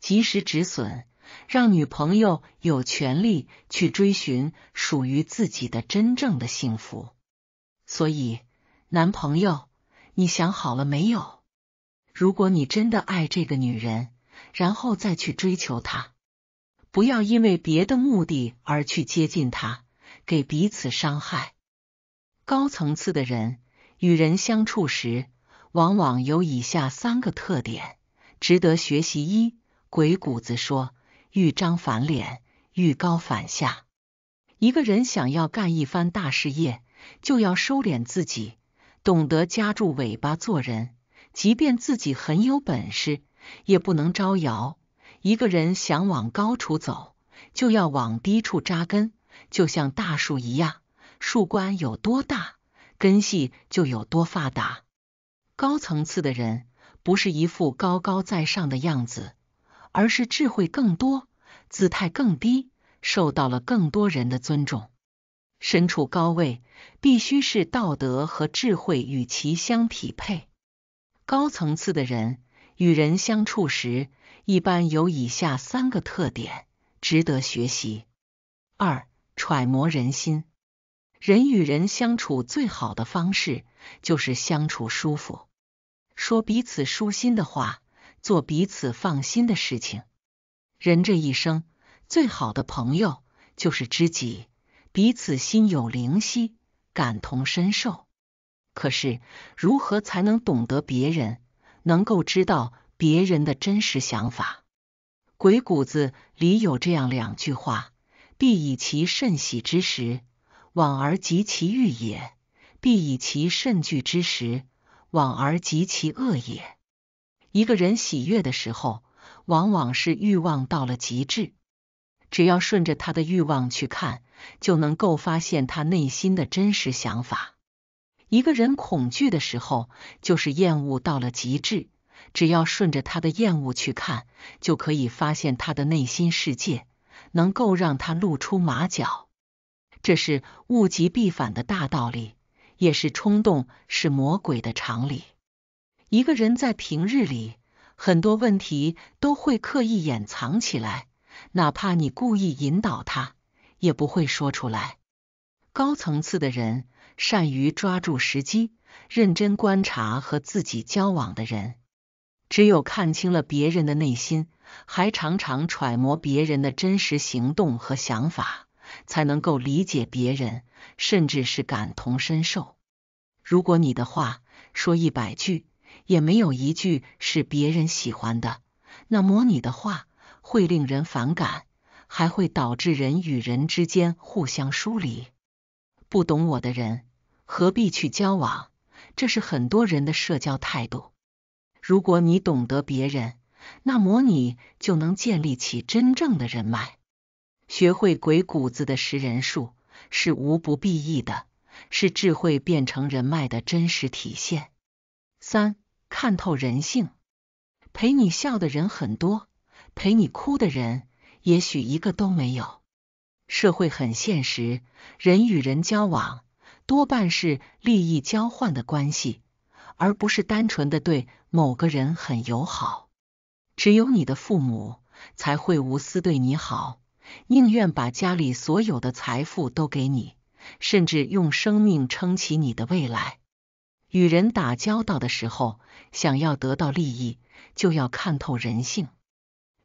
及时止损，让女朋友有权利去追寻属于自己的真正的幸福。所以，男朋友，你想好了没有？如果你真的爱这个女人，然后再去追求她，不要因为别的目的而去接近她，给彼此伤害。高层次的人与人相处时，往往有以下三个特点，值得学习。一鬼谷子说：“欲张反脸，欲高反下。一个人想要干一番大事业，就要收敛自己，懂得夹住尾巴做人。即便自己很有本事，也不能招摇。一个人想往高处走，就要往低处扎根，就像大树一样，树冠有多大，根系就有多发达。高层次的人，不是一副高高在上的样子。”而是智慧更多，姿态更低，受到了更多人的尊重。身处高位，必须是道德和智慧与其相匹配。高层次的人与人相处时，一般有以下三个特点，值得学习。二、揣摩人心。人与人相处最好的方式，就是相处舒服，说彼此舒心的话。做彼此放心的事情。人这一生，最好的朋友就是知己，彼此心有灵犀，感同身受。可是，如何才能懂得别人，能够知道别人的真实想法？《鬼谷子》里有这样两句话：“必以其甚喜之时往而及其欲也，必以其甚惧之时往而及其恶也。”一个人喜悦的时候，往往是欲望到了极致。只要顺着他的欲望去看，就能够发现他内心的真实想法。一个人恐惧的时候，就是厌恶到了极致。只要顺着他的厌恶去看，就可以发现他的内心世界，能够让他露出马脚。这是物极必反的大道理，也是冲动是魔鬼的常理。一个人在平日里，很多问题都会刻意掩藏起来，哪怕你故意引导他，也不会说出来。高层次的人善于抓住时机，认真观察和自己交往的人，只有看清了别人的内心，还常常揣摩别人的真实行动和想法，才能够理解别人，甚至是感同身受。如果你的话说一百句。也没有一句是别人喜欢的。那模拟的话会令人反感，还会导致人与人之间互相疏离。不懂我的人何必去交往？这是很多人的社交态度。如果你懂得别人，那模拟就能建立起真正的人脉。学会鬼谷子的识人术是无不裨益的，是智慧变成人脉的真实体现。三。看透人性，陪你笑的人很多，陪你哭的人也许一个都没有。社会很现实，人与人交往多半是利益交换的关系，而不是单纯的对某个人很友好。只有你的父母才会无私对你好，宁愿把家里所有的财富都给你，甚至用生命撑起你的未来。与人打交道的时候，想要得到利益，就要看透人性。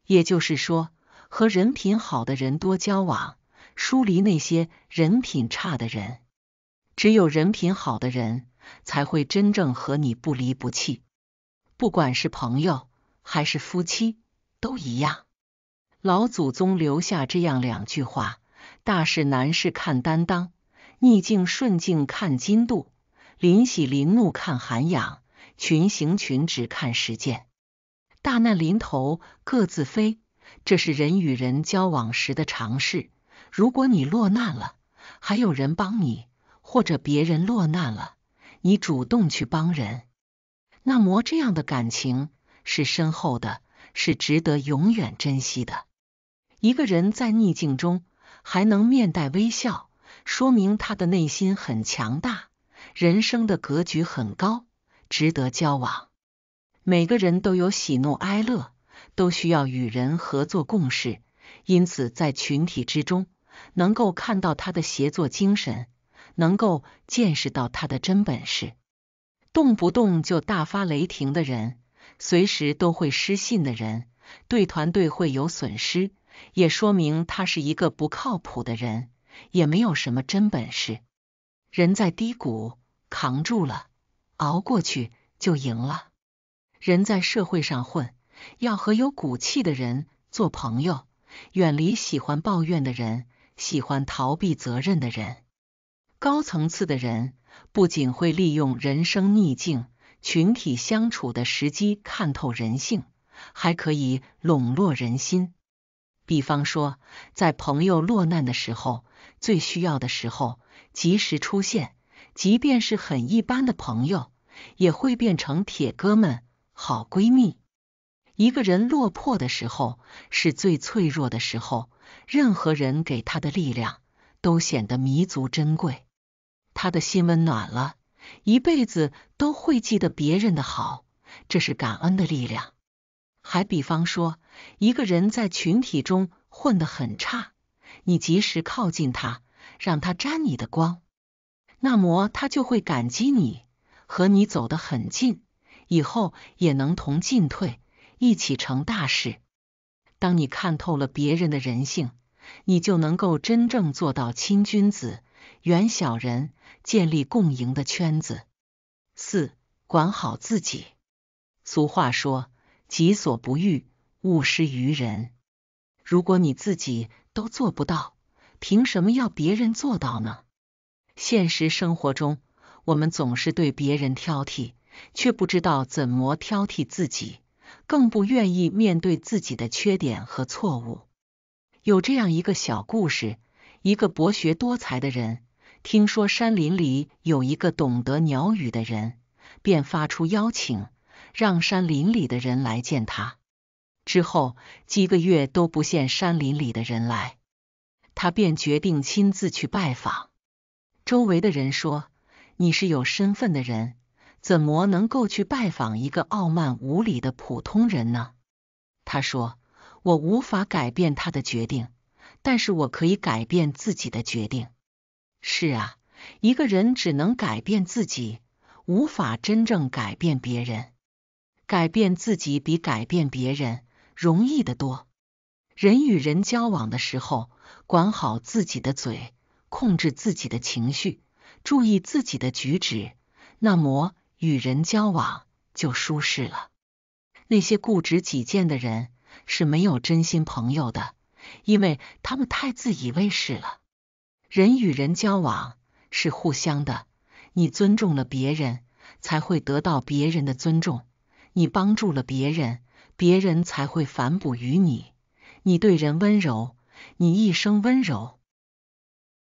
也就是说，和人品好的人多交往，疏离那些人品差的人。只有人品好的人才会真正和你不离不弃，不管是朋友还是夫妻都一样。老祖宗留下这样两句话：大事难事看担当，逆境顺境看筋度。临喜临怒看涵养，群行群止看实践。大难临头各自飞，这是人与人交往时的常事。如果你落难了，还有人帮你，或者别人落难了，你主动去帮人，那么这样的感情是深厚的，是值得永远珍惜的。一个人在逆境中还能面带微笑，说明他的内心很强大。人生的格局很高，值得交往。每个人都有喜怒哀乐，都需要与人合作共事。因此，在群体之中，能够看到他的协作精神，能够见识到他的真本事。动不动就大发雷霆的人，随时都会失信的人，对团队会有损失，也说明他是一个不靠谱的人，也没有什么真本事。人在低谷。扛住了，熬过去就赢了。人在社会上混，要和有骨气的人做朋友，远离喜欢抱怨的人、喜欢逃避责任的人。高层次的人不仅会利用人生逆境、群体相处的时机看透人性，还可以笼络人心。比方说，在朋友落难的时候，最需要的时候，及时出现。即便是很一般的朋友，也会变成铁哥们、好闺蜜。一个人落魄的时候，是最脆弱的时候，任何人给他的力量，都显得弥足珍贵。他的心温暖了，一辈子都会记得别人的好，这是感恩的力量。还比方说，一个人在群体中混得很差，你及时靠近他，让他沾你的光。那么他就会感激你，和你走得很近，以后也能同进退，一起成大事。当你看透了别人的人性，你就能够真正做到亲君子，远小人，建立共赢的圈子。四，管好自己。俗话说，己所不欲，勿施于人。如果你自己都做不到，凭什么要别人做到呢？现实生活中，我们总是对别人挑剔，却不知道怎么挑剔自己，更不愿意面对自己的缺点和错误。有这样一个小故事：一个博学多才的人，听说山林里有一个懂得鸟语的人，便发出邀请，让山林里的人来见他。之后几个月都不见山林里的人来，他便决定亲自去拜访。周围的人说：“你是有身份的人，怎么能够去拜访一个傲慢无礼的普通人呢？”他说：“我无法改变他的决定，但是我可以改变自己的决定。”是啊，一个人只能改变自己，无法真正改变别人。改变自己比改变别人容易得多。人与人交往的时候，管好自己的嘴。控制自己的情绪，注意自己的举止，那么与人交往就舒适了。那些固执己见的人是没有真心朋友的，因为他们太自以为是了。人与人交往是互相的，你尊重了别人，才会得到别人的尊重；你帮助了别人，别人才会反哺于你。你对人温柔，你一生温柔。